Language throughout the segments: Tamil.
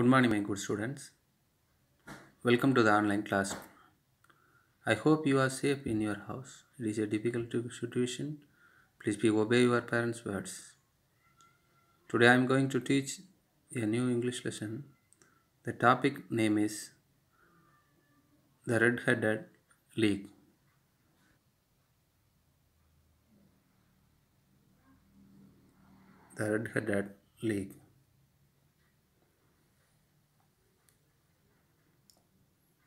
Good morning my good students. Welcome to the online class. I hope you are safe in your house. It is a difficult situation. Please be obey your parents' words. Today I am going to teach a new English lesson. The topic name is The Red-Headed League. The Red-Headed League.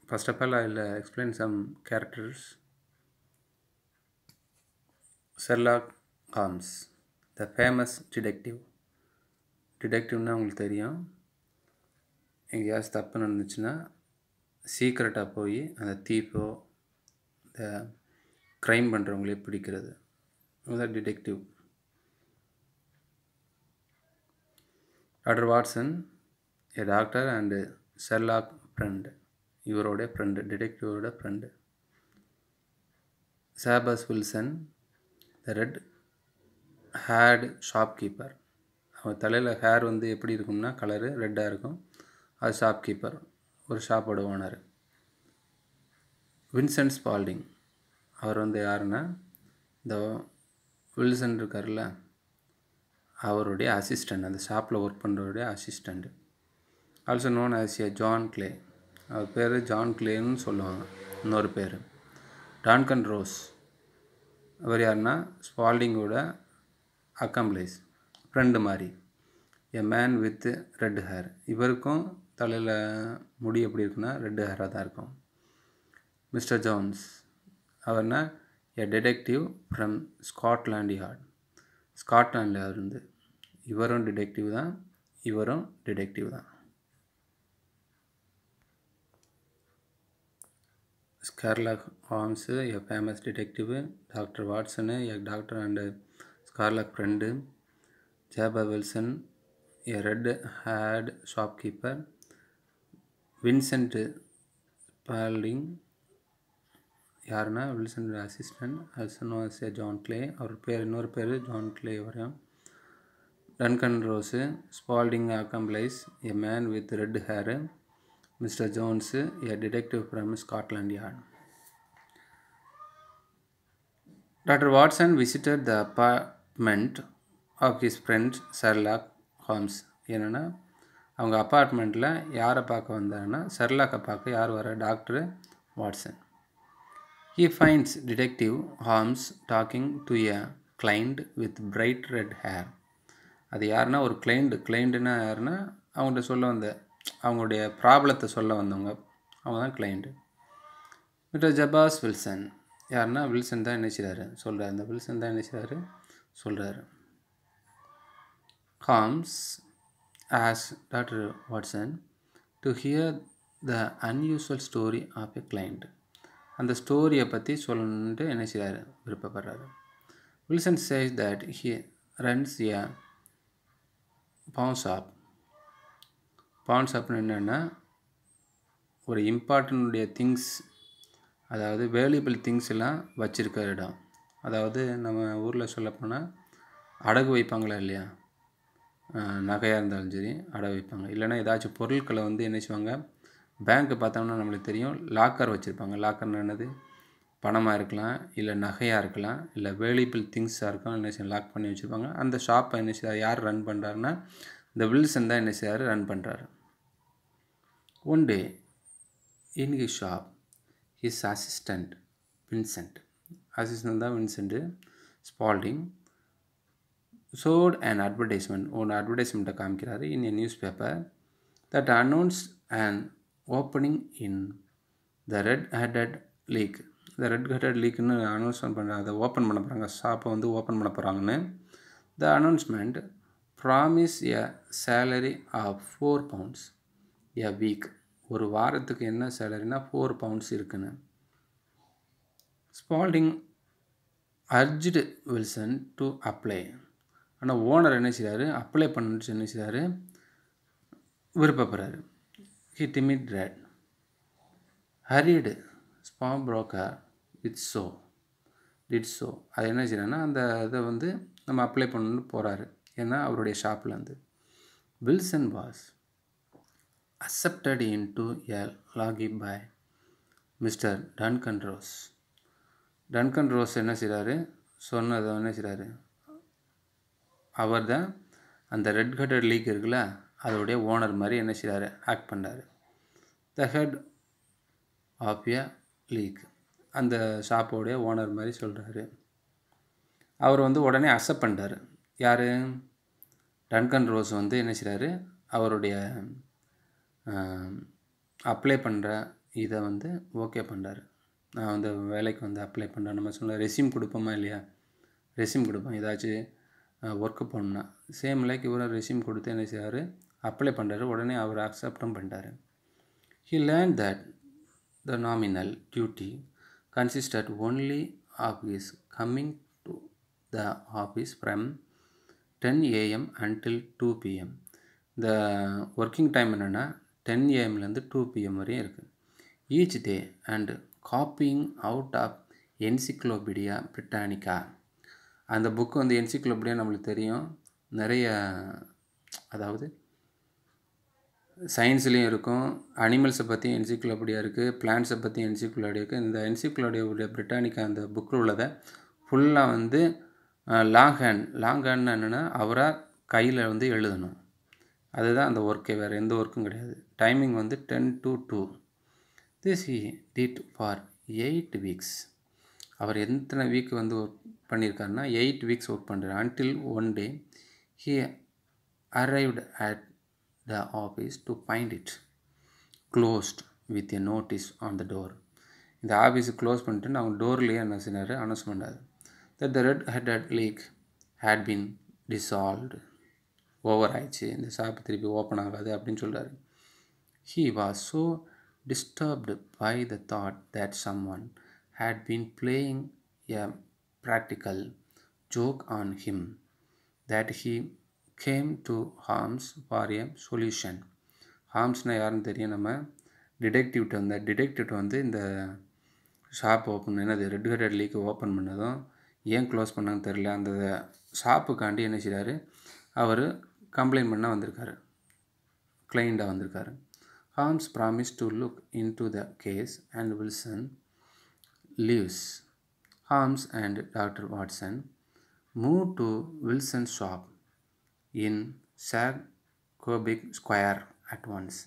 first of all I will some characters Sherlock Sherlock the famous famous டிடெக்டிவ்னால் உங்களுக்கு தெரியும் எங்கேயாச்சும் தப்பு நடந்துச்சுன்னா சீக்கிரட்டாக போய் அந்த தீப்போ இந்த க்ரைம் பண்ணுறவங்களே பிடிக்கிறது அதான் detective doctor Watson a doctor and Sherlock friend இவரோட ஃப்ரெண்டு டிடெக்டிவோட friend Jabez Wilson the red head shopkeeper அவன் தலையில் ஹேர் வந்து எப்படி இருக்கும்னா கலரு ரெட்டாக இருக்கும் அது ஷாப்கீப்பர் ஒரு ஷாப்போட ஓனர் வின்சென்ட் ஸ்பால்டிங் அவர் வந்து யாருன்னா இந்த வில்சன் இருக்கார்ல அவருடைய அசிஸ்டண்ட் அந்த ஷாப்பில் ஒர்க் பண்ணுறவருடைய assistant also known as a John Clay அவர் பேர் ஜான் கிளேன்னு சொல்லுவாங்க இன்னொரு பேர் டான்கன் ரோஸ் அவர் யாருன்னா ஸ்பால்டிங்கோட அக்கம்ப்ளைஸ் ஃப்ரெண்டு மாதிரி a man with red hair இவருக்கும் தலையில் முடி எப்படி இருக்குன்னா ரெட் ஹேராக தான் இருக்கும் மிஸ்டர் ஜோன்ஸ் அவர்னா a detective from Scotland Yard ஸ்காட்லாண்டில் இருந்து இவரும் டிடெக்டிவ் தான் இவரும் டிடெக்டிவ் தான் Sherlock Holmes a famous detective doctor Watson a doctor and Sherlock friend Jabez Wilson a red head shopkeeper Vincent Spaulding யாருன்னா Wilson assistant also was a John Clay அவர் பேர் இன்னொரு பேர் ஜான் கிளே வரையும் Duncan rose Spaulding accomplice a man with red hair mister Jones a detective from Scotland Yard. Doctor Watson visited the apartment of his friend Sherlock Holmes. என்னென்னா அவங்க அப்பார்ட்மெண்ட்டில் யாரை பார்க்க வந்தாங்கன்னா ஷெர்லாக்கை பார்க்க யார் வர doctor Watson he finds detective Holmes talking to a client with bright red hair அது யாருன்னா ஒரு கிளைண்டு கிளைண்டுன்னா யாருன்னா அவங்கள்ட்ட சொல்ல வந்த அவங்களுடைய ப்ராப்ளத்தை சொல்ல வந்தவங்க அவங்க தான் கிளைண்ட்டு மிஸ்டர் ஜபாஸ் வில்சன் யாருன்னா வில்சன் தான் நினைச்சிறாரு சொல்கிறார் இந்த வில்சன் தான் நினைச்சிறாரு சொல்கிறாரு comes as doctor Watson to hear the unusual story of a client அந்த ஸ்டோரியை பற்றி சொல்லணுன்ட்டு என்ன செய்கிறாரு விருப்பப்படுறாரு Wilson says that he runs a pawn shop pawns அப்படின்னு என்னென்னா ஒரு இம்பார்ட்டனுடைய திங்ஸ் அதாவது வேல்யூபிள் திங்ஸ் எல்லாம் வச்சுருக்கிற இடம் அதாவது நம்ம ஊரில் சொல்லப்போனால் அடகு வைப்பாங்களா இல்லையா நகையாக இருந்தாலும் சரி அடகு வைப்பாங்க இல்லைனா ஏதாச்சும் பொருட்களை வந்து என்ன செய்வாங்க பேங்க்கு பார்த்தோம்னா நம்மளுக்கு தெரியும் லாக்கர் வச்சுருப்பாங்க லாக்கர்னு என்னது பணமாக இருக்கலாம் இல்லை நகையாக இருக்கலாம் இல்லை வேலிபிள் திங்ஸாக இருக்கலாம் என்ன செய்யும் லாக் பண்ணி வச்சுருப்பாங்க அந்த ஷாப்பை என்ன செய்ய யார் ரன் பண்ணுறாருன்னா இந்த வில்சன் தான் என்ன செய்கிறார் ரன் பண்ணுறாரு one day in he shop his assistant Vincent assistant தான் Vincent Spaulding showed and advertisement ஒன்று அட்வர்டைஸ்மெண்ட்டை காமிக்கிறாரு in a newspaper that announce and opening in the red headed league இந்த ரெட் ஹெட்டட் லீக்குன்னு அனௌன்ஸ்மெண்ட் பண்ணுறாங்க அதை ஓப்பன் பண்ண போகிறாங்க ஷாப்பை வந்து ஓப்பன் பண்ண போகிறாங்கன்னு the announcement promise a salary of four pounds a week ஒரு வாரத்துக்கு என்ன சேலரினா ஃபோர் பவுண்ட்ஸ் இருக்குன்னு Spaulding urged Wilson to apply ஆனால் ஓனர் என்ன செய்கிறாரு அப்ளை பண்ணு என்ன செய்கிறாரு விருப்பப்படுறாரு he timid red haired spa broker with so did so அது என்ன செய்கிறாங்கன்னா அந்த இதை வந்து நம்ம அப்ளை பண்ணணும்னு போகிறாரு ஏன்னா அவருடைய ஷாப்லேருந்து Wilson was accepted into எல் லாகி by mister Duncan Ross Duncan Ross என்ன செய்கிறாரு சொன்னதை என்ன செய்கிறாரு அவர் தான் அந்த ரெட் கட்டட் லீக் இருக்குல்ல அதோடைய ஓனர் மாதிரி என்ன செய்கிறாரு ஆக்ட் பண்ணுறாரு the head of a league அந்த ஷாப்போடைய ஓனர் மாதிரி சொல்கிறாரு அவர் வந்து உடனே அக்செப்ட் பண்ணுறாரு யார் டன்கன் ரோஸ் வந்து என்ன செய்கிறாரு அவருடைய அப்ளை பண்ணுற இதை வந்து ஓகே பண்ணுறாரு நான் வந்து வேலைக்கு வந்து அப்ளை பண்ணுறேன் நம்ம சொன்ன ரெசியூம் கொடுப்போமா இல்லையா ரெசியூம் கொடுப்போம் ஏதாச்சும் ஒர்க்கு போகணும்னா சேம் லைக் இவரும் ரெசியூம் கொடுத்து என்ன செய்கிறாரு அப்ளை பண்ணுறாரு உடனே அவர் அக்செப்டும் பண்ணிட்டாரு he learn that the nominal duty consisted only of is coming to the office from ten AM until two PM இந்த ஒர்க்கிங் டைம் என்னென்னா டென் ஏஎம்லேருந்து டூ பிஎம் வரையும் இருக்குது each day and copying out of encyclopaedia Britannica அந்த புக்கு வந்து என்சிக்ளோபீடியா நம்மளுக்கு தெரியும் நிறைய அதாவது சயின்ஸ்லேயும் இருக்கும் அனிமல்ஸை பற்றி என்சிக்ளோபீடியா இருக்குது பிளான்ஸை பற்றி என்சிக்ளோடியா இருக்குது இந்த என்சிக்ளோடியோடைய பிரிட்டானிக்கா அந்த புக்கில் உள்ளதை ஃபுல்லாக வந்து லாங் ஹேண்ட் லாங் ஹேண்ட்னா என்னென்னா அவராக கையில் வந்து எழுதணும் அதுதான் அந்த ஒர்க்கே வேறு எந்த ஒர்க்கும் கிடையாது டைமிங் வந்து ten to two this he did for eight weeks அவர் எத்தனை வீக் வந்து ஒர்க் பண்ணியிருக்காருன்னா எயிட் வீக்ஸ் ஒர்க் பண்ணுறாரு until one day he arrived at the office to find it closed with a notice on the door இந்த ஆஃபீஸை க்ளோஸ் பண்ணிட்டு நான் அவங்க டோர்லேயே என்ன செய்யினார் அனௌன்ஸ் பண்ணாது that the red-headed leak had been dissolved over ஆயிடுச்சு இந்த ஷாப்பு திருப்பி ஓப்பன் ஆகாது அப்படின்னு சொல்கிறாரு he was so disturbed by the thought that someone had been playing a practical joke on him that he came to Holmes for a solution ஹார்ம்ஸ்னால் யாருன்னு தெரியும் நம்ம டிடெக்டிவ்கிட்ட வந்த டிடெக்டிவ்கிட்ட வந்து இந்த ஷாப் ஓப்பன் என்னது ரெட் ஹெடட் லீக் ஓப்பன் பண்ணதும் ஏன் க்ளோஸ் பண்ணான்னு தெரில அந்த ஷாப்புக்காண்டி என்ன செய்கிறாரு அவர் கம்ப்ளைண்ட் பண்ண வந்திருக்காரு கிளைண்டாக வந்திருக்காரு Holmes promise to look into the case and Wilson leaves Holmes and doctor Watson move to Wilson shop in Saxe Coburg Square at once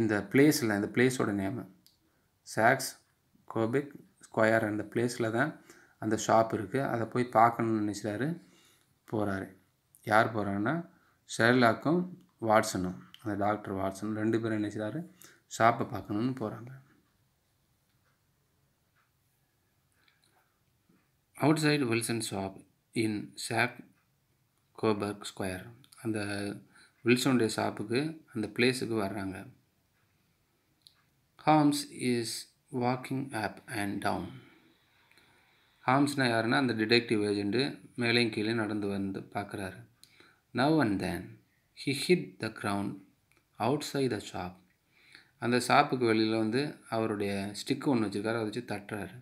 இந்த பிளேஸில் இந்த பிளேஸோட நேமு சாக்ஸ் கோபிக் ஸ்கொயர் அந்த பிளேஸில் தான் அந்த ஷாப் இருக்குது அதை போய் பார்க்கணுன்னு நினச்சிட்டாரு போகிறாரு யார் போகிறாங்கன்னா ஷெர்லாக்கும் வாட்ஸனும் அந்த டாக்டர் வாட்ஸன் ரெண்டு பேரும் நினச்சிட்டாரு ஷாப்பை பார்க்கணுன்னு போகிறாங்க outside Wilson shop in Saxe Coburg Square அந்த வில்சனுடைய ஷாப்புக்கு அந்த பிளேஸுக்கு வர்றாங்க Holmes is walking up and down ஹாம்ஸ்னா யாருன்னா அந்த டிடெக்டிவ் ஏஜெண்ட்டு மேலேயும் கீழே நடந்து வந்து பார்க்குறாரு now and then he hit the ground outside the shop அந்த ஷாப்புக்கு வெளியில் வந்து அவருடைய ஸ்டிக்கு ஒன்று வச்சுருக்காரு அதை வச்சு தட்டுறாரு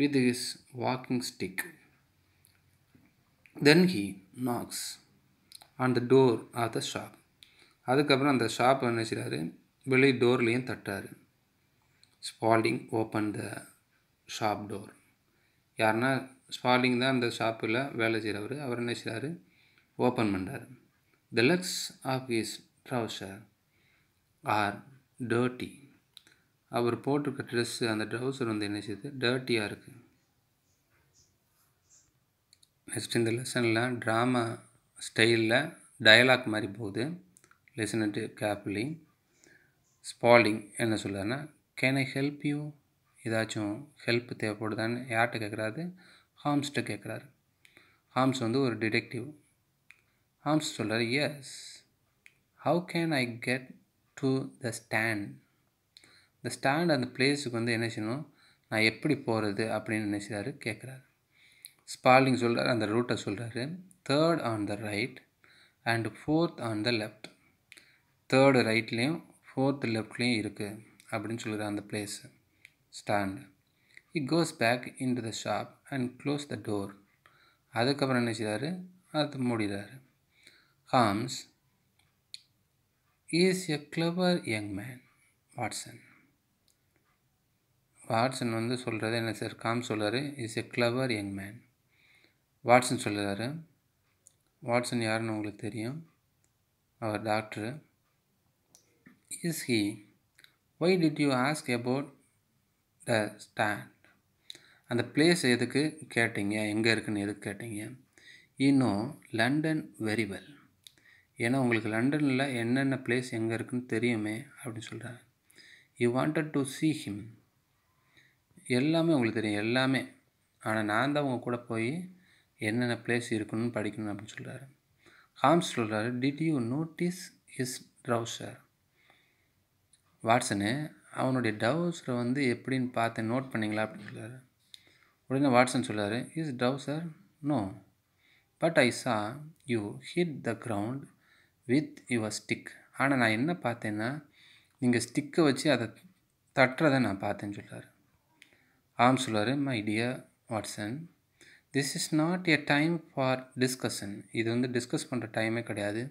with his walking stick then he knocks on the door of the shop அதுக்கப்புறம் அந்த ஷாப் என்ன செய்கிறாரு வெளியே டோர்லேயும் தட்டுறாரு Spaulding open the shop door யாருன்னா ஸ்பாலிங் தான் அந்த ஷாப்பில் வேலை செய்கிறவர் அவர் என்ன செய்கிறாரு ஓப்பன் பண்ணுறாரு the legs of is trouser are dirty அவர் போட்டிருக்க ட்ரெஸ்ஸு அந்த ட்ரௌசர் வந்து என்ன செய்யுது டர்ட்டியாக இருக்குது நெக்ஸ்ட் இந்த லெசனில் ட்ராமா ஸ்டைலில் டயலாக் மாதிரி போகுது லெசன் கேப்லி ஸ்பாலிங் என்ன சொல்கிறாருன்னா கேன் ஐ ஹெல்ப் யூ ஏதாச்சும் ஹெல்ப் தேவைப்படுதான்னு யார்கிட்ட கேட்குறாரு ஹாம்ஸ்கிட்ட கேட்குறாரு ஹாம்ஸ் வந்து ஒரு டிடெக்டிவ் ஹாம்ஸ் சொல்கிறார் yes how can I get to the stand இந்த ஸ்டாண்ட் அந்த பிளேஸுக்கு வந்து என்ன செய்யணும் நான் எப்படி போகிறது அப்படின்னு நினைச்சாரு கேட்குறாரு ஸ்பால்டிங் சொல்கிறார் அந்த ரூட்டை சொல்கிறாரு third on the right and fourth on the left third ரைட்லேயும் ஃபோர்த்து லெஃப்ட்லேயும் இருக்குது அப்படின்னு சொல்கிறார் அந்த பிளேஸை stand. He goes back into the shop and close the door அதுக்கப்புறம் என்ன செய்கிறாரு அது மூடிறாரு Holmes is a clever young man Watson Watson வந்து சொல்கிறது என்ன சார் காம் சொல்கிறார் is a clever young man Watson சொல்கிறாரு வாட்ஸன் யாருன்னு உங்களுக்கு தெரியும் அவர் doctor is he why did you ask about the stand அந்த பிளேஸ் எதுக்கு கேட்டீங்க எங்கே இருக்குன்னு எதுக்கு கேட்டீங்க இன்னும் லண்டன் வெரி வெல் ஏன்னா உங்களுக்கு லண்டனில் என்னென்ன பிளேஸ் எங்கே இருக்குன்னு தெரியுமே அப்படின்னு சொல்கிறாங்க you wanted to see him எல்லாமே உங்களுக்கு தெரியும் எல்லாமே ஆனால் நான் தான் உங்கள் கூட போய் என்னென்ன பிளேஸ் இருக்கணும்னு படிக்கணும் அப்படின்னு சொல்கிறாரு ஹாம்ஸ் சொல்கிறாரு did you notice his trouser Watson அவனுடைய டவுசரை வந்து எப்படின்னு பார்த்தேன் நோட் பண்ணிங்களா அப்படின்னு சொல்கிறார் உடனே வாட்ஸன் சொல்லார் is trouser no but I saw you hit the ground with your stick ஆனால் நான் என்ன பார்த்தேன்னா நீங்கள் ஸ்டிக்கை வச்சு அதை தட்டுறதை நான் பார்த்தேன்னு சொல்லார் ஆம் சொல்லார் my dear Watson this is not a time for discussion இது வந்து டிஸ்கஸ் பண்ணுற டைமே கிடையாது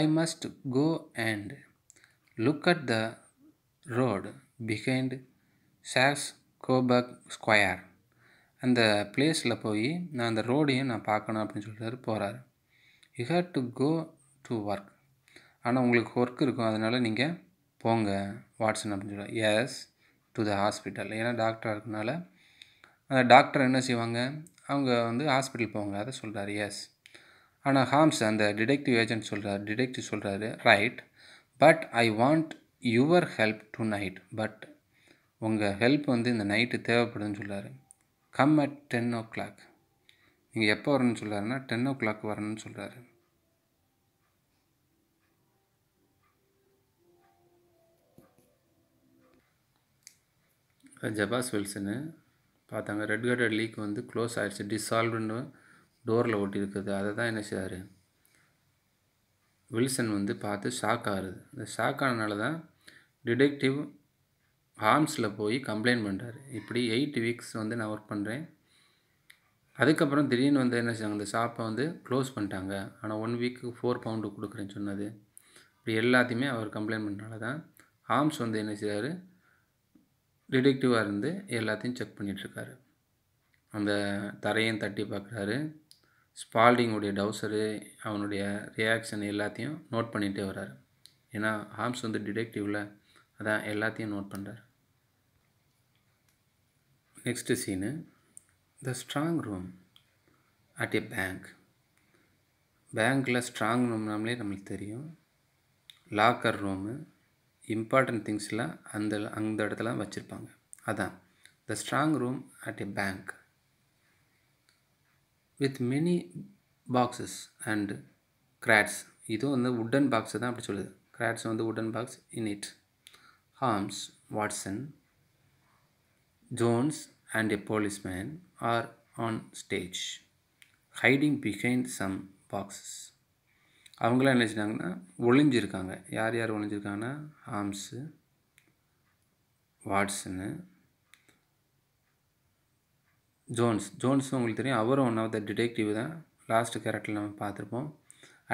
I must go and look at the road behind Saxe Coburg Square அந்த பிளேஸில் போய் நான் அந்த ரோடையும் நான் பார்க்கணும் அப்படின்னு சொல்லிட்டு போகிறாரு you had to go to work ஆனால் உங்களுக்கு ஒர்க் இருக்கும் அதனால் நீங்கள் போங்க வாட்ஸன் அப்படின்னு சொல்லுவாங்க எஸ் டு த ஹாஸ்பிட்டல் ஏன்னா டாக்டராக இருக்கனால அந்த டாக்டர் என்ன செய்வாங்க அவங்க வந்து ஹாஸ்பிட்டல் போவாங்க அதை சொல்கிறாரு எஸ் ஆனால் ஹாம்ஸ் அந்த டிடெக்டிவ் ஏஜென்ட் சொல்கிறார் டிடெக்டிவ் சொல்கிறாரு right but I want your help tonight பட் உங்கள் ஹெல்ப் வந்து இந்த நைட்டு தேவைப்படுதுன்னு சொல்கிறார் come at ten o'clock நீங்கள் எப்போ வரணும்னு சொல்கிறாருன்னா டென் ஓ கிளாக் வரணும்னு சொல்கிறாரு ஜபாஸ் வில்சனு பார்த்தாங்க ரெட் கார்டட் லீக் வந்து க்ளோஸ் ஆகிடுச்சு டிசால்வ்னு டோரில் இருக்குது அதை தான் என்ன செய்கிறாரு வில்சன் வந்து பார்த்து ஷாக் ஆகுது இந்த ஷாக் ஆனதுனால தான் டிடெக்டிவ் ஹார்ம்ஸில் போய் கம்ப்ளைண்ட் பண்ணுறாரு இப்படி எயிட் வீக்ஸ் வந்து நான் ஒர்க் பண்ணுறேன் அதுக்கப்புறம் திடீர்னு வந்து என்ன செய்வாங்க அந்த ஷாப்பை வந்து க்ளோஸ் பண்ணிட்டாங்க ஆனால் ஒன் வீக்கு ஃபோர் பவுண்டு கொடுக்குறேன்னு சொன்னது இப்படி எல்லாத்தையுமே அவர் கம்ப்ளைண்ட் பண்ணனால தான் ஹார்ம்ஸ் வந்து என்ன செய்கிறாரு டிடெக்டிவாக இருந்து எல்லாத்தையும் செக் பண்ணிகிட்ருக்காரு அந்த தரையும் தட்டி பார்க்குறாரு ஸ்பால்டிங்குடைய டவுசரு அவனுடைய ரியாக்ஷன் எல்லாத்தையும் நோட் பண்ணிகிட்டே வர்றாரு ஏன்னா ஹார்ம்ஸ் வந்து டிடெக்டிவில் அதான் எல்லாத்தையும் நோட் பண்ணுறார் next scene the strong room at a bank பேங்க்கில் ஸ்ட்ராங் ரூம்னாமலே நம்மளுக்கு தெரியும் லாக்கர் ரூமு இம்பார்ட்டண்ட் திங்ஸ்லாம் அந்த அந்த இடத்துல வச்சுருப்பாங்க அதான் the strong room at a bank with many boxes and crates இதுவும் வந்து உட்டன் பாக்ஸை தான் அப்படி சொல்லுது கிராட்ஸ் வந்து wooden box in it Holmes, Watson, Jones and a policeman are on stage, hiding behind some boxes. அவங்களாம் என்ன செஞ்சாங்கன்னா ஒளிஞ்சிருக்காங்க யார் யார் ஒளிஞ்சிருக்காங்கன்னா ஹாம்ஸு வாட்ஸனு ஜோன்ஸ் ஜோன்ஸ் உங்களுக்கு தெரியும் அவரும் ஒன் ஆஃப் த டிடெக்டிவ் தான் லாஸ்ட் கேரக்டர் நம்ம பார்த்துருப்போம்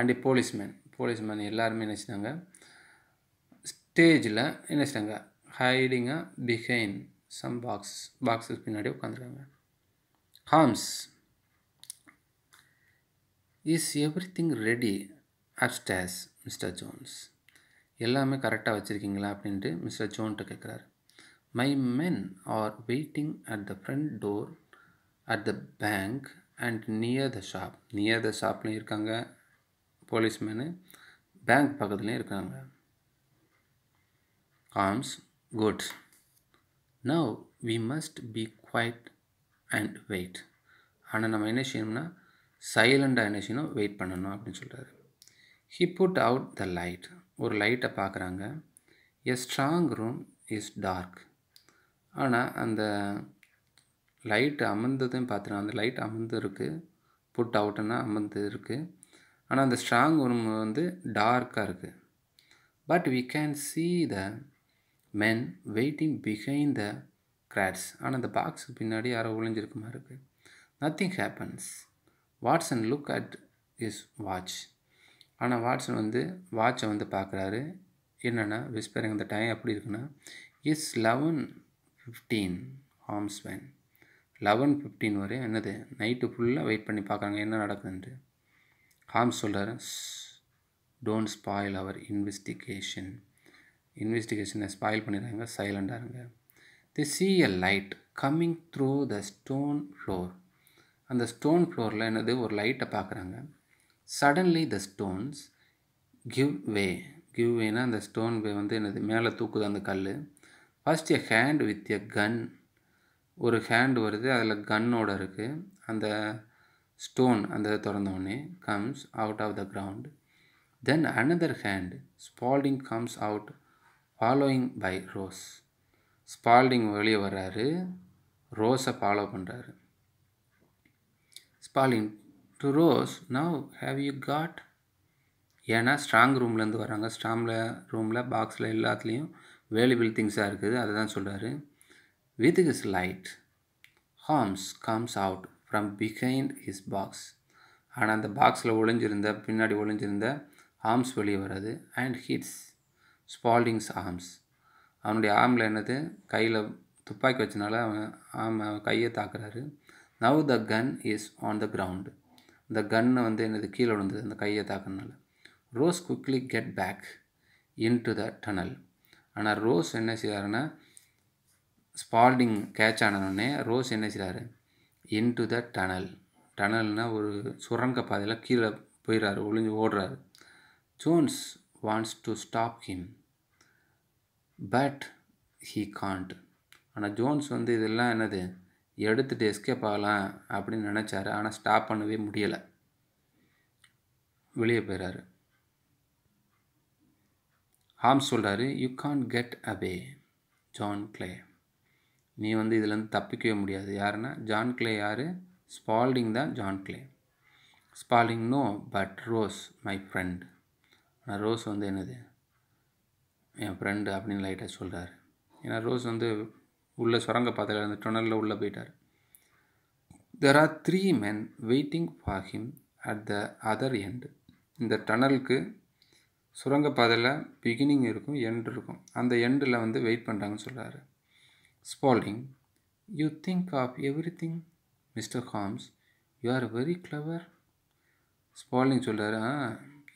அண்ட் போலீஸ்மேன் போலீஸ்மேன் எல்லாருமே என்ன நினச்சினாங்க ஸ்டேஜில் என்ன hiding ஹைடிங்காக behind some box boxes பின்னாடி உட்காந்துருக்காங்க harms is every thing ready அப்டாஸ் mister Jones எல்லாமே கரெக்டாக வச்சுருக்கீங்களா அப்படின்ட்டு மிஸ்டர் ஜோன்ட்டு கேட்குறாரு my men are waiting at the front door at the bank and near the shop near the ஷாப்லேயும் இருக்காங்க போலீஸ்மேனு பேங்க் பக்கத்துலேயும் இருக்காங்க arms, goods. Now we must be quiet and wait. ஆனால் நம்ம என்ன செய்யணும்னா சைலண்டாக என்ன செய்யணும் வெயிட் பண்ணணும் அப்படின்னு சொல்கிறாரு he put out the light ஒரு லைட்டை பார்க்குறாங்க a strong room is dark ஆனால் அந்த லைட் அமர்ந்ததும் பார்த்துருவோம் அந்த லைட் அமர்ந்து புட் அவுட்டுன்னா அமர்ந்து இருக்குது ஆனால் அந்த ஸ்ட்ராங் ரூம் வந்து டார்க்காக இருக்குது but we can see the men waiting behind the crates ஆனால் அந்த பாக்ஸுக்கு பின்னாடி யாரோ ஒழிஞ்சிருக்குமா இருக்குது nothing happens Watson look at is watch ஆனால் வாட்ஸன் வந்து வாட்சை வந்து பார்க்குறாரு என்னென்னா விஸ்பரிங் அந்த டைம் எப்படி இருக்குன்னா இஸ் லெவன் ஃபிஃப்டீன் ஹார்ம்ஸ் வேன் லெவன் ஃபிஃப்டீன் வரையும் என்னது நைட்டு ஃபுல்லாக வெயிட் பண்ணி பார்க்குறாங்க என்ன நடக்குதுன்ட்டு ஹார்ம்ஸ் சொல்கிறாரு டோன்ட் ஸ்பாயில் அவர் இன்வெஸ்டிகேஷன் இன்வெஸ்டிகேஷனை ஸ்பாயில் பண்ணிடுறாங்க சைலண்டாக இருங்க the see a light coming through the stone floor அந்த ஸ்டோன் ஃப்ளோரில் என்னது ஒரு லைட்டை பார்க்குறாங்க suddenly the stones give way give வேனா அந்த ஸ்டோன் வே வந்து என்னது மேலே தூக்குது அந்த கல் first a hand with a gun ஒரு ஹேண்ட் வருது அதில் கன்னோட இருக்குது அந்த ஸ்டோன் அந்த திறந்தோடனே comes out of the ground then another hand Spaulding comes out following by Ross Spaulding வெளியே வர்றாரு ரோஸை ஃபாலோ பண்ணுறாரு Spaulding to Ross now have you got ஏன்னா ஸ்ட்ராங் ரூம்லேருந்து வராங்க ஸ்ட்ராங்கில் ரூமில் பாக்ஸில் எல்லாத்துலேயும் வேலியபிள் திங்ஸாக இருக்குது அதை தான் சொல்கிறாரு with his light Holmes comes out from behind his box ஆனால் அந்த பாக்ஸில் ஒளிஞ்சிருந்த பின்னாடி ஒளிஞ்சிருந்த ஹார்ம்ஸ் வெளியே வராது அண்ட் ஹிட்ஸ் ஸ்பால்டிங்ஸ் ஆர்ம்ஸ் அவனுடைய ஆர்மில் என்னது கையில் துப்பாக்கி வச்சனால அவன் ஆம கையை தாக்குறாரு now the gun is on the ground இந்த கன்னை வந்து என்னது கீழே விழுந்தது அந்த கையை தாக்குறதுனால Ross quickly get back into the tunnel ஆனால் ரோஸ் என்ன செய்கிறாருன்னா ஸ்பால்டிங் கேட்ச் ஆனவுடனே ரோஸ் என்ன செய்கிறாரு இன் டு த டனல் டனல்னால் ஒரு சுரங்க பாதையில் கீழே போயிடுறாரு ஒளிஞ்சு ஓடுறாரு Jones wants to stop him but he can't ஆனால் ஜோன்ஸ் வந்து இதெல்லாம் என்னது எடுத்துகிட்டு எஸ்கேப் ஆகலாம் அப்படின்னு நினச்சார் ஆனால் ஸ்டாப் பண்ணவே முடியலை வெளியே போயிறாரு ஹாம் சொல்கிறாரு you can get away John Clay நீ வந்து இதுலேருந்து தப்பிக்கவே முடியாது யாருன்னா ஜான் கிளே யார் ஸ்பால்டிங் தான் John Clay Spaulding no but Ross my friend ஆனால் ரோஸ் வந்து என்னது என் ஃப்ரெண்டு அப்படின்னு லைட்டாக சொல்கிறாரு ஏன்னா ரோஸ் வந்து உள்ளே சுரங்க பாதையில் அந்த டொனலில் உள்ளே போயிட்டார் there are three men waiting for him at the other end இந்த டனலுக்கு சுரங்கப்பாதையில் பிகினிங் இருக்கும் எண்டு இருக்கும் அந்த எண்டில் வந்து வெயிட் பண்ணுறாங்கன்னு சொல்கிறாரு Spaulding you think of everything mister Holmes you are very clever Spaulding சொல்கிறாரு ஆ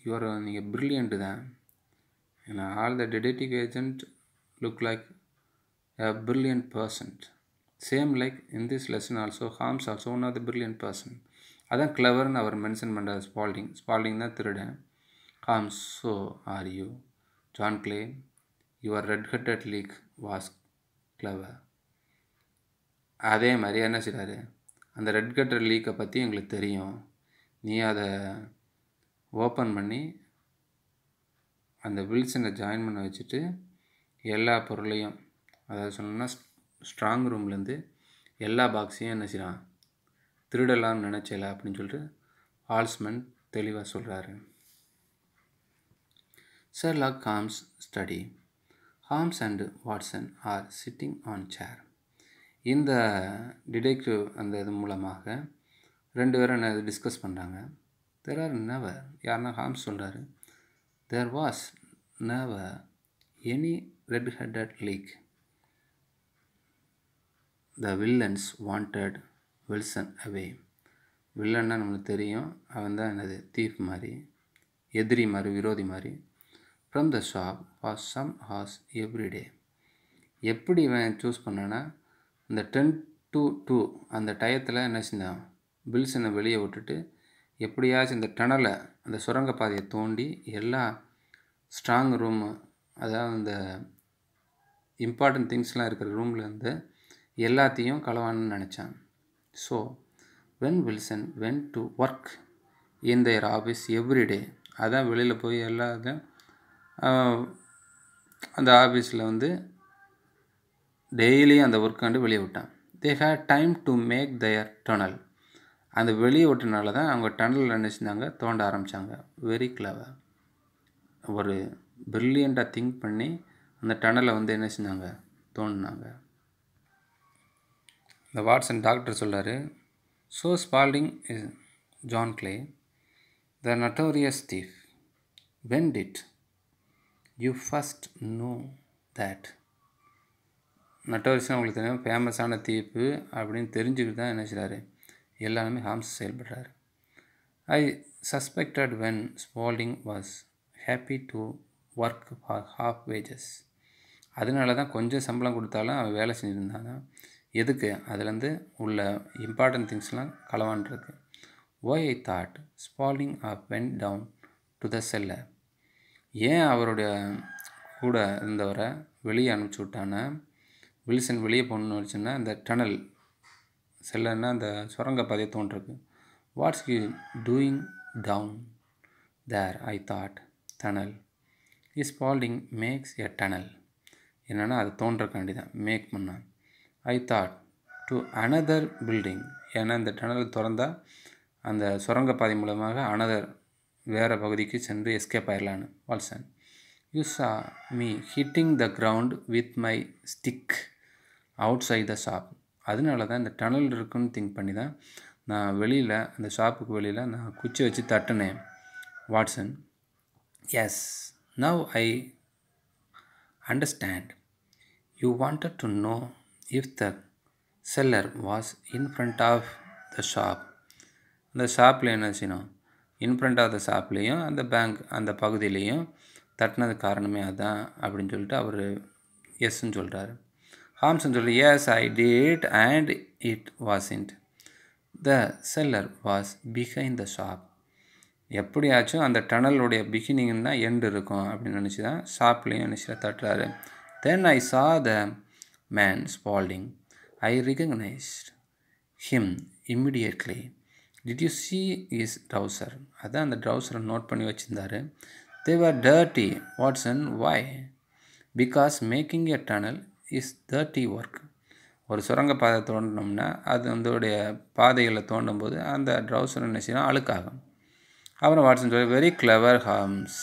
யூஆர் நீங்கள் ப்ரில்லியண்ட்டு தான் and all the detective agent look like a brilliant person same like in this lesson also harms also one of the brilliant person அதான் கிளவர்னு அவர் மென்ஷன் பண்ணுறாரு ஸ்பால்டிங் ஸ்பால்டிங் தான் திருடன் Holmes so are you John Clay your red headed league was clever அதே மாதிரி என்ன செய்கிறாரு அந்த ரெட் கட்டர் லீக்கை பற்றி எங்களுக்கு தெரியும் நீ அதை ஓப்பன் பண்ணி அந்த வில்சனை ஜாயின் பண்ண வச்சுட்டு எல்லா பொருளையும் அதாவது சொன்னோம்னா ஸ்ட்ராங் ரூம்லேருந்து எல்லா பாக்ஸையும் என்ன செய்கிறான் திருடலாம்னு நினச்சல அப்படின்னு சொல்லிட்டு ஹால்ஸ்மன் தெளிவாக சொல்கிறாரு Sherlock Holmes study Holmes and Watson are sitting on chair இந்த டிடெக்டிவ் அந்த இது மூலமாக ரெண்டு பேரும் என்ன டிஸ்கஸ் பண்ணுறாங்க தெர் ஆர் யாருன்னா ஹாம்ஸ் சொல்கிறாரு there was never any red headed league the villains wanted Wilson away வில்லன்னா நம்மளுக்கு தெரியும் அவன் தான் என்னது தீப் மாதிரி எதிரி மாதிரி விரோதி மாதிரி from the shop for some hours everyday எப்படி இவன் சூஸ் பண்ணான்னா இந்த டென் டூ டூ அந்த டயத்தில் என்ன செஞ்சான் பில்ஸனை வெளியே விட்டுட்டு எப்படியாச்சும் இந்த டனலை அந்த சுரங்க பாதையை தோண்டி எல்லா ஸ்ட்ராங் ரூமு அதாவது இந்த இம்பார்ட்டண்ட் திங்ஸ்லாம் இருக்கிற ரூம்லேருந்து எல்லாத்தையும் களவான்னு நினச்சான் so when Wilson went to work in their office everyday அதான் வெளியில் போய் எல்லா அந்த ஆஃபீஸில் வந்து டெய்லியும் அந்த ஒர்க்காண்டு வெளியே விட்டான் they have time to make their tunnel அந்த வெளியே ஓட்டுனால தான் அவங்க டனலில் என்ன செஞ்சாங்க தோண்ட ஆரம்பித்தாங்க வெரி கிளவர் ஒரு ப்ரில்லியண்ட்டாக திங்க் பண்ணி அந்த டனலை வந்து என்ன செஞ்சாங்க தோண்டினாங்க இந்த வாட்ஸன் டாக்டர் சொல்கிறார் so Spaulding is John Clay the notorious thief when it you first know that நட்டோரியஸ்னால் உங்களுக்கு தெரியும் ஃபேமஸான தீப்பு அப்படின்னு தெரிஞ்சுக்கிட்டு தான் என்ன செய்கிறாரு எல்லாருமே ஹாம்ஸ் செயல்படுறாரு I suspected when Spaulding was happy to work for half wages அதனால தான் கொஞ்சம் சம்பளம் கொடுத்தாலும் அவன் வேலை செஞ்சுருந்தாங்க எதுக்கு அதுலேருந்து உள்ள இம்பார்ட்டன்ட் திங்ஸ்லாம் களவான்ருக்கு oh I thought Spaulding of went down to the cellar ஏன் அவருடைய கூட இருந்தவரை வெளியே அனுப்பிச்சி விட்டான வில்சன் வெளியே போகணுன்னு வச்சுன்னா இந்த டனல் செல்லன்னா அந்த சுரங்கப்பாதை தோன்றிருக்கு what's you doing down there I thought tunnel is Spaulding makes a tunnel என்னென்னா அது தோன்றக்காண்டி தான் மேக் பண்ணான் I thought to another building ஏன்னா இந்த டனல் திறந்தால் அந்த சுரங்கப்பாதை மூலமாக அனதர் வேறு பகுதிக்கு சென்று எஸ்கேப் ஆயிடலான்னு Watson you saw me hitting the ground with my stick outside the shop அதனால தான் இந்த டனல் இருக்குன்னு திங்க் பண்ணி தான் நான் வெளியில் அந்த ஷாப்புக்கு வெளியில் நான் குச்சி வச்சு தட்டினேன் Watson yes now I understand you wanted to know if the cellar was in front of the shop அந்த ஷாப்பில் என்ன செய்யணும் இன் ஃப்ரண்ட் ஆஃப் த ஷாப்லேயும் அந்த பேங்க் அந்த பகுதியிலையும் தட்டினது காரணமே அதுதான் அப்படின்னு சொல்லிட்டு அவர் எஸ்ன்னு சொல்கிறாரு Armstrong told, yes, I did and it wasn't. The cellar was behind the shop எப்படியாச்சும் அந்த டனலுடைய பிகினிங்னா எண்டு இருக்கும் அப்படின்னு நினச்சி தான் ஷாப்லேயும் நினச்சி தட்டுறாரு then I saw the man Spaulding I recognised him immediately did you see his trouser அதான் அந்த ட்ரௌசரை நோட் பண்ணி வச்சுருந்தாரு they were dirty Watson why because making a tunnel is dirty work ஒரு சுரங்கப்பாதை தோண்டினோம்னா அது உடைய பாதைகளை தோண்டும் போது அந்த ட்ரௌசர் என்ன அழுக்காகும் அப்புறம் வாட்ஸன் சொல்கிறார் வெரி கிளவர் ஹார்ம்ஸ்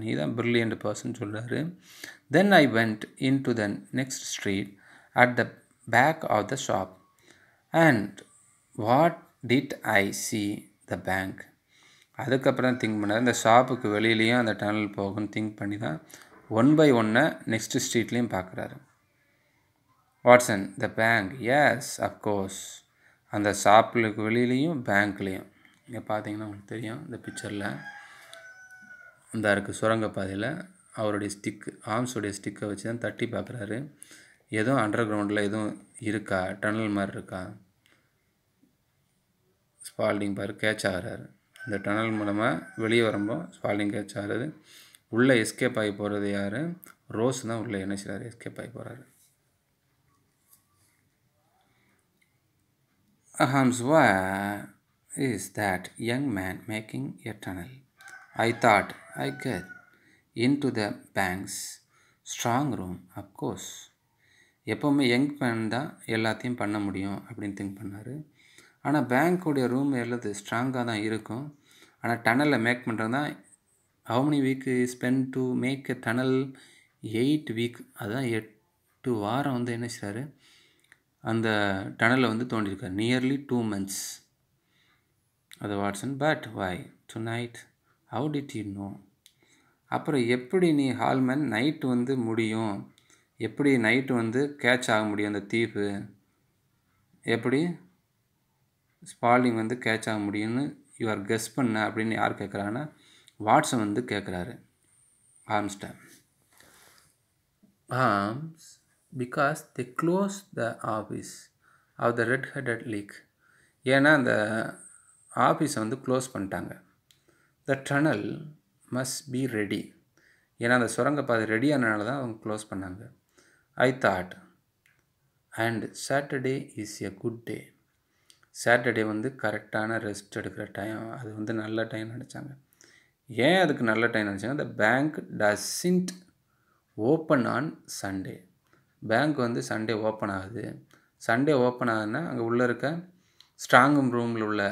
நீ தான் பிரில்லியன்ட் பர்சன் சொல்கிறாரு then I went into the next street at the back of the shop and what did I see the bank அதுக்கப்புறம் தான் திங்க் பண்ணார் இந்த ஷாப்புக்கு வெளியிலையும் அந்த டனல் போகும்னு திங்க் பண்ணி தான் ஒன் பை ஒன்னை நெக்ஸ்ட் ஸ்ட்ரீட்லேயும் பார்க்குறாரு Watson the bank yes of course அந்த ஷாப்புக்கு வெளியிலையும் பேங்க்லேயும் இங்கே பார்த்தீங்கன்னா உங்களுக்கு தெரியும் இந்த பிக்சரில் அந்த இருக்குது சுரங்கப்பாதையில் அவருடைய ஸ்டிக்கு ஆர்ம்ஸுடைய ஸ்டிக்கை வச்சு தான் தட்டி பார்க்குறாரு எதுவும் அண்டர் கிரவுண்டில் எதுவும் இருக்கா டனல் மாதிரி இருக்கா ஸ்பால்டிங் பாரு கேட்ச் ஆகிறாரு இந்த டனல் மூலமாக வெளியே வரும்போ ஸ்பால்டிங் கேட்ச் ஆகிறது உள்ளே எஸ்கேப் ஆகி போகிறது யார் ரோஸ் தான் உள்ளே என்ன செய்கிறாரு எஸ்கேப் ஆகி போகிறாரு Ahamswa is that young man making a tunnel. I thought I get into the bank's strong room, of course. எப்போவுமே யங் மேன் தான் எல்லாத்தையும் பண்ண முடியும் அப்படின்னு திங்க் பண்ணார் ஆனால் பேங்க்கோடைய ரூம் எல்லாத்து ஸ்ட்ராங்காக தான் இருக்கும் ஆனால் டனலில் மேக் பண்ணுறது தான் how many week spend to make a tunnel eight week அதுதான் எட்டு வாரம் வந்து என்ன செய்கிறாரு அந்த டனலில் வந்து தோண்டியிருக்கார் நியர்லி டூ மந்த்ஸ் அது Watson but why tonight how did you know அப்புறம் எப்படி நீ ஹால்மேன் நைட்டு வந்து முடியும் எப்படி நைட்டு வந்து கேட்ச் ஆக முடியும் அந்த தீப்பு எப்படி ஸ்பாலிங் வந்து கேட்ச் ஆக முடியும்னு யூஆர் கெஸ் பண்ண அப்படின்னு யார் கேட்குறாங்கன்னா வாட்ஸன் வந்து கேட்குறாரு ஆர்ம்ஸ்டாம் Holmes because they close the office of the red headed league ஏன்னா அந்த ஆஃபீஸை வந்து க்ளோஸ் பண்ணிட்டாங்க the tunnel must be ready ஏன்னா அந்த சுரங்கப்பாதை ரெடியானனால தான் அவங்க க்ளோஸ் பண்ணாங்க I thought and Saturday is a good day Saturday வந்து கரெக்டான ரெஸ்ட் எடுக்கிற டைம் அது வந்து நல்ல டைம் நினச்சாங்க ஏன் அதுக்கு நல்ல டைம் நினச்சாங்க the bank doesn't open on Sunday bank வந்து சண்டே ஓப்பன் ஆகுது சண்டே ஓப்பன் ஆகுதுன்னா அங்கே உள்ளே இருக்க ஸ்ட்ராங் ரூமில் உள்ள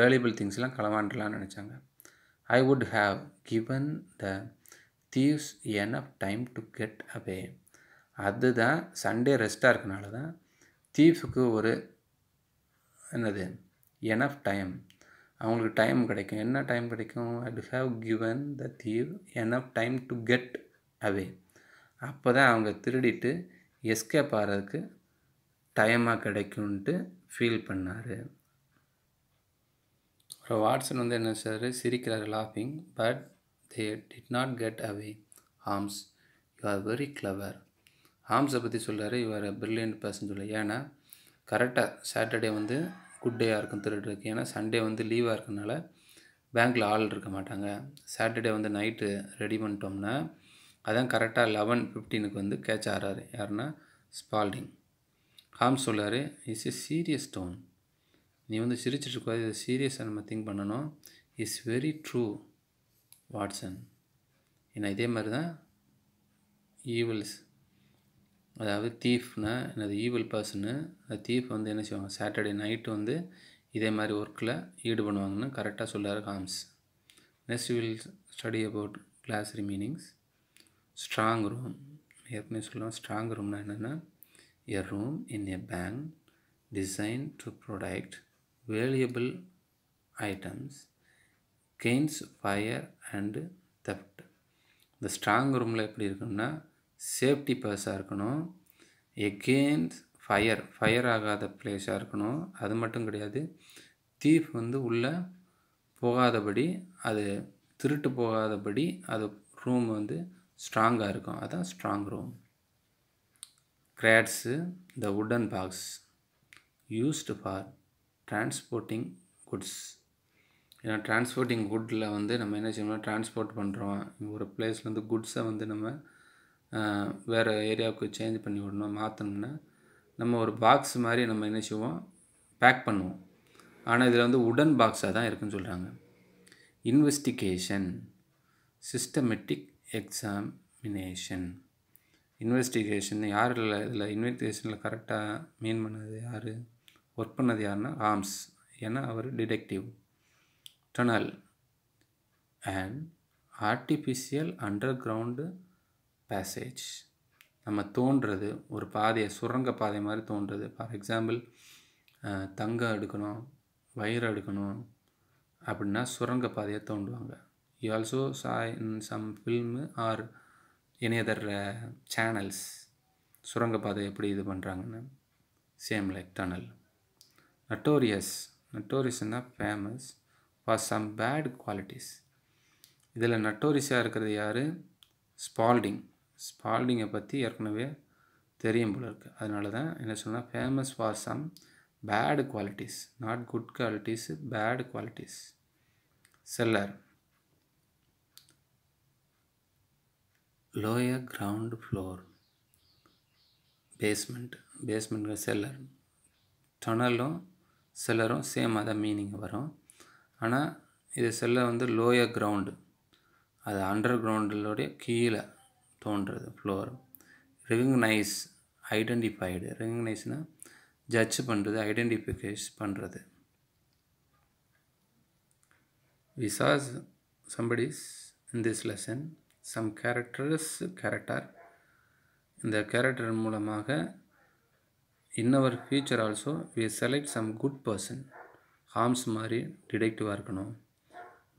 வேல்யூபிள் திங்ஸ்லாம் களவாண்டலான்னு நினச்சாங்க I would have given the thieves enough time to get away அதுதான் சண்டே ரெஸ்ட்டாக இருக்கனால தான் தீஃபுக்கு ஒரு என்னது என் ஆஃப் டைம் அவங்களுக்கு டைம் கிடைக்கும் என்ன டைம் கிடைக்கும் I to have given the thief enough time to get away அப்போ தான் அவங்க திருடிட்டு எஸ்கேப் ஆகிறதுக்கு டைமாக கிடைக்கும்ன்ட்டு ஃபீல் பண்ணார் அப்புறம் வாட்ஸன் வந்து என்ன சார் சிரிக்கிறார் லாஃபிங் but they did not get away Holmes you are very clever ஹார்ம்ஸை பற்றி சொல்கிறாரு இவர் பிரில்லியன்ட் பர்சன் சொல்ல ஏன்னா கரெக்டாக சாட்டர்டே வந்து குட் டேயாக இருக்கும் இருக்குது ஏன்னா சண்டே வந்து லீவாக இருக்கனால பேங்க்கில் ஆள் இருக்க மாட்டாங்க சாட்டர்டே வந்து நைட்டு ரெடி பண்ணிட்டோம்னா அதான் கரெக்டாக லெவன் ஃபிஃப்டீனுக்கு வந்து கேட்ச் ஆகிறாரு யாருன்னா ஸ்பால்டிங் ஹாம் சொல்லார் இஸ் எ சீரியஸ் டோன் நீ வந்து சிரிச்சிட்ருக்காது இது சீரியஸாக நம்ம திங்க் பண்ணணும் இஸ் வெரி ட்ரூ வாட்ஸன் ஏன்னா இதே மாதிரி தான் ஈவல்ஸ் அதாவது தீஃப்னா எனது ஈவல் பர்சனு அந்த தீஃப் வந்து என்ன செய்வாங்க சாட்டர்டே நைட்டு வந்து இதே மாதிரி ஒர்க்கில் ஈடுபடுவாங்கன்னு கரெக்டாக சொல்லார் Holmes next will study about class remainings strong room ஏற்கனவே சொல்லலாம் ஸ்ட்ராங் ரூம்னா என்னென்னா a room in a bank design to protect valuable items gains fire and theft இந்த ஸ்ட்ராங் ரூமில் எப்படி இருக்கும்னா சேஃப்டி பர்ஸாக இருக்கணும் எகெயின்ஸ் ஃபயர் ஃபயர் ஆகாத பிளேஸாக இருக்கணும் அது மட்டும் கிடையாது தீஃப் வந்து உள்ளே போகாதபடி அது திருட்டு போகாதபடி அது ரூம் வந்து ஸ்ட்ராங்காக இருக்கும் அதுதான் strong room crates the wooden box used for transporting goods ஏன்னா டிரான்ஸ்போர்ட்டிங் குட்டில் வந்து நம்ம என்ன செய்யணும்னா டிரான்ஸ்போர்ட் பண்ணுறோம் ஒரு பிளேஸ்லேருந்து குட்ஸை வந்து நம்ம வேறு ஏரியாவுக்கு சேஞ்ச் பண்ணி விடணும் மாற்றணும்னா நம்ம ஒரு பாக்ஸ் மாதிரி நம்ம என்ன செய்வோம் பேக் பண்ணுவோம் ஆனால் இதில் வந்து உடன் பாக்ஸாக தான் இருக்குன்னு சொல்கிறாங்க இன்வெஸ்டிகேஷன் சிஸ்டமெட்டிக் எக்ஸாமினேஷன் இன்வெஸ்டிகேஷன் யார் இல்லை இதில் இன்வெஸ்டிகேஷனில் கரெக்டாக மீன் பண்ணது யார் ஒர்க் பண்ணது யாருன்னா ராம்ஸ் ஏன்னா அவர் detective tunnel and artificial underground passage நம்ம தோன்றது ஒரு பாதையை சுரங்க பாதை மாதிரி தோன்றது ஃபார் எக்ஸாம்பிள் தங்கம் எடுக்கணும் வயிறு எடுக்கணும் அப்படின்னா சுரங்க பாதையை தோண்டுவாங்க you also saw in some film or any other uh, சுரங்கப்பாதை எப்படி இது பண்ணுறாங்கன்னு சேம் லைக் டனல் நட்டோரியஸ் நட்டோரியஸ்னா famous for some bad qualities இதில் நட்டோரிஸாக இருக்கிறது யார் ஸ்பால்டிங் ஸ்பால்டிங்கை பற்றி ஏற்கனவே தெரியும் போல இருக்குது அதனால தான் என்ன சொன்னால் famous for some bad qualities not good qualities bad qualities cellar lower ground floor basement basement cellar டனலும் செல்லரும் சேம் அதான் மீனிங் வரும் ஆனால் இது செல்ல வந்து லோயர் கிரவுண்டு அது அண்டர் கிரவுண்டிலோடைய கீழே தோன்றுறது ஃப்ளோர் ரெகனைஸ் ஐடென்டிஃபைடு ரெகனைஸ்னால் ஜட்ஜ் பண்ணுறது ஐடென்டிஃபிகேஷ் பண்ணுறது விசாஸ் somebody's in this lesson some characters character இந்த கேரக்டர் மூலமாக in our future also we select some good person Holmes மாதிரி டிடெக்டிவாக இருக்கணும்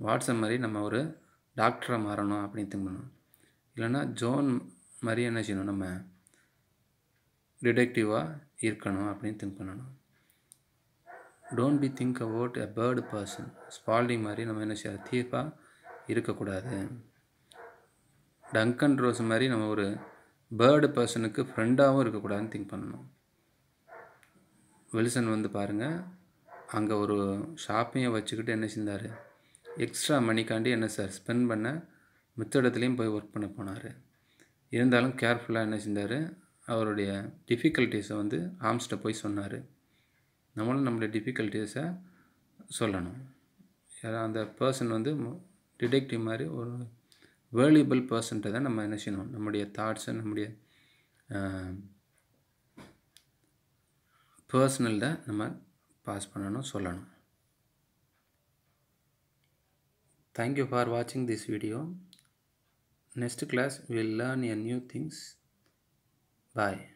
வாட்ஸ்அப் மாதிரி நம்ம ஒரு டாக்டராக மாறணும் அப்படின்னு திரும்பணும் இல்லைன்னா ஜோன் மாதிரி என்ன செய்யணும் நம்ம டிடெக்டிவாக இருக்கணும் அப்படின்னு திங்க் பண்ணணும் don't be think about a bad person Spaulding மாதிரி நம்ம என்ன செய்யாது தீர்ப்பாக இருக்கக்கூடாது டங்கன் ரோஸ் மாதிரி நம்ம ஒரு பேர்டு பர்சனுக்கு ஃப்ரெண்டாகவும் இருக்கக்கூடாதுன்னு திங்க் பண்ணணும் வில்சன் வந்து பாருங்கள் அங்கே ஒரு ஷாப்பையும் வச்சுக்கிட்டு என்ன செஞ்சார் எக்ஸ்ட்ரா மணிக்காண்டி என்ன சார் ஸ்பெண்ட் பண்ண மித்த இடத்துலையும் போய் ஒர்க் பண்ண போனார் இருந்தாலும் கேர்ஃபுல்லாக என்ன செஞ்சார் அவருடைய டிஃபிகல்ட்டிஸை வந்து ஆம்ஸ்ட்டை போய் சொன்னார் நம்மளும் நம்மளுடைய டிஃபிகல்ட்டிஸை சொல்லணும் அந்த பர்சன் வந்து டிடெக்டிவ் மாதிரி ஒரு வேர்லியபிள் பர்சன்ட்டை தான் நம்ம என்ன செய்யணும் நம்முடைய தாட்ஸை நம்முடைய பர்சனலில் நம்ம பாஸ் பண்ணணும் சொல்லணும் தேங்க்யூ ஃபார் வாட்சிங் this video next class will learn a new things bye